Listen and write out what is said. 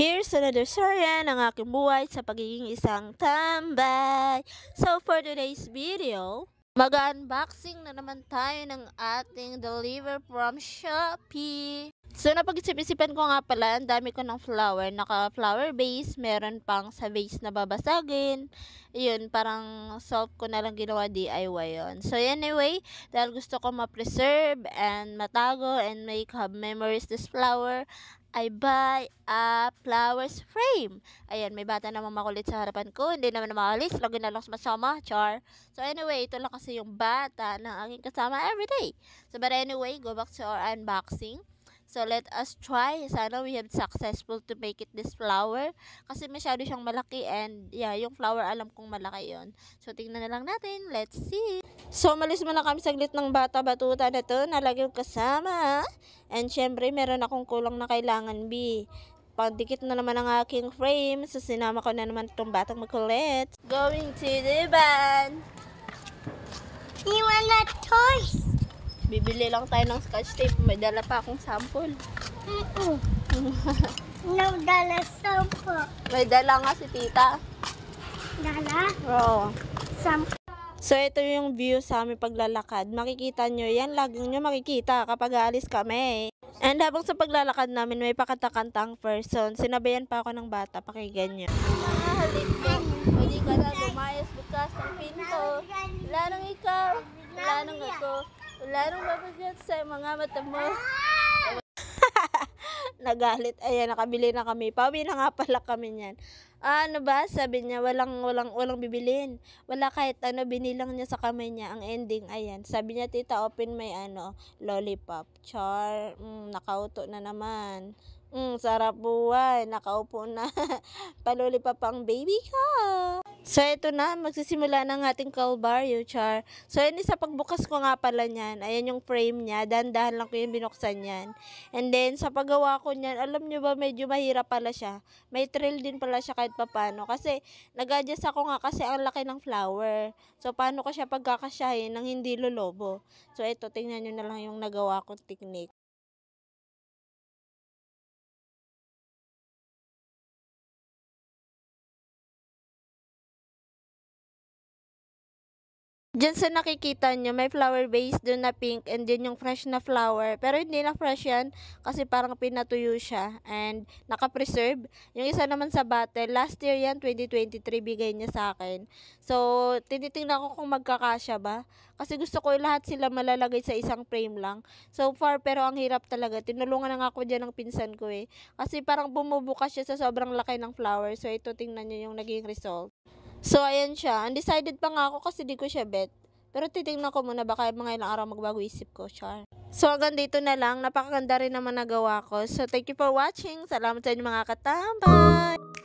Here's another story ah, ng aking buhay sa pagiging isang tambay. So for today's video, mag-unboxing na naman tayo ng ating deliver from Shopee. So napag-isip-isipan ko nga pala, ang dami ko ng flower. Naka-flower base, meron pang sa base na babasagin. Yun, parang solve ko na lang ginawa DIY yon. So anyway, dahil gusto ko ma-preserve and matago and make have memories this flower, I buy a flowers frame. Ayan, may bata naman makulit sa harapan ko. Hindi naman makulit. Lagi na lang sumasama, char. So anyway, ito lang kasi yung bata na aking kasama everyday. So but anyway, go back to our unboxing. So let us try. Sana we have successful to make it this flower. Kasi masyado siyang malaki and yeah, yung flower alam kong malaki yon So tingnan na lang natin. Let's see. So, malis mo na kami saglit ng bata batuta na to. Nalagay kasama. And syempre, meron akong kulang na kailangan, B. Pagdikit na naman ang aking frame. So, sinama ko na naman itong batang magkulit. Going to the van. You want a toys? Bibili lang tayo ng scotch tape. May dala pa akong sample. Mm no, dala sample. May dala nga si tita. Dala? Oo. Oh. Sample. So, ito yung view sa aming paglalakad. Makikita nyo yan. Laging nyo makikita kapag aalis kami. And habang sa paglalakad namin, may pakatakantang person. Sinabayan pa ako ng bata. Pakigan nyo. Mahalin mo. Pwede ka na lumayas bukas ng pinto. Wala nang ikaw. Wala nang ako. Wala nang mapagat sa mga mata mo. Nagalit. Ayan, nakabili na kami. Pawi na nga pala kami niyan ano ba? Sabi niya, walang, walang, walang bibilin. Wala kahit ano, binilang niya sa kamay niya. Ang ending, ayan. Sabi niya, tita, open may ano, lollipop. Char, mm, nakauto na naman. Mm, sarap buhay. Nakaupo na. Palulipop ang baby ko. So, ito na, magsisimula na ng ating calvario, char. So, yun sa pagbukas ko nga pala niyan, ayan yung frame niya, dahan-dahan lang ko yung binuksan niyan. And then, sa paggawa ko niyan, alam nyo ba, medyo mahirap pala siya. May thrill din pala siya kahit papano. Kasi, nag-adjust ako nga kasi ang laki ng flower. So, paano ko siya pagkakasyahin ng hindi lolobo? So, ito, tingnan nyo na lang yung nagawa kong technique. Diyan sa nakikita nyo, may flower base doon na pink and then yung fresh na flower. Pero hindi na fresh yan kasi parang pinatuyo siya and naka-preserve. Yung isa naman sa bottle, last year yan, 2023, bigay niya sa akin. So, tinitingnan ko kung magkakasya ba. Kasi gusto ko lahat sila malalagay sa isang frame lang. So far, pero ang hirap talaga. Tinulungan na ako dyan ng pinsan ko eh. Kasi parang bumubukas siya sa sobrang laki ng flower. So, ito tingnan nyo yung naging result. So, ayan siya. Undecided pa nga ako kasi di ko siya bet. Pero titingnan ko muna baka mga ilang araw magbago isip ko, char. So hanggang dito na lang, napakaganda rin naman nagawa ko. So thank you for watching. Salamat sa inyo mga katambay.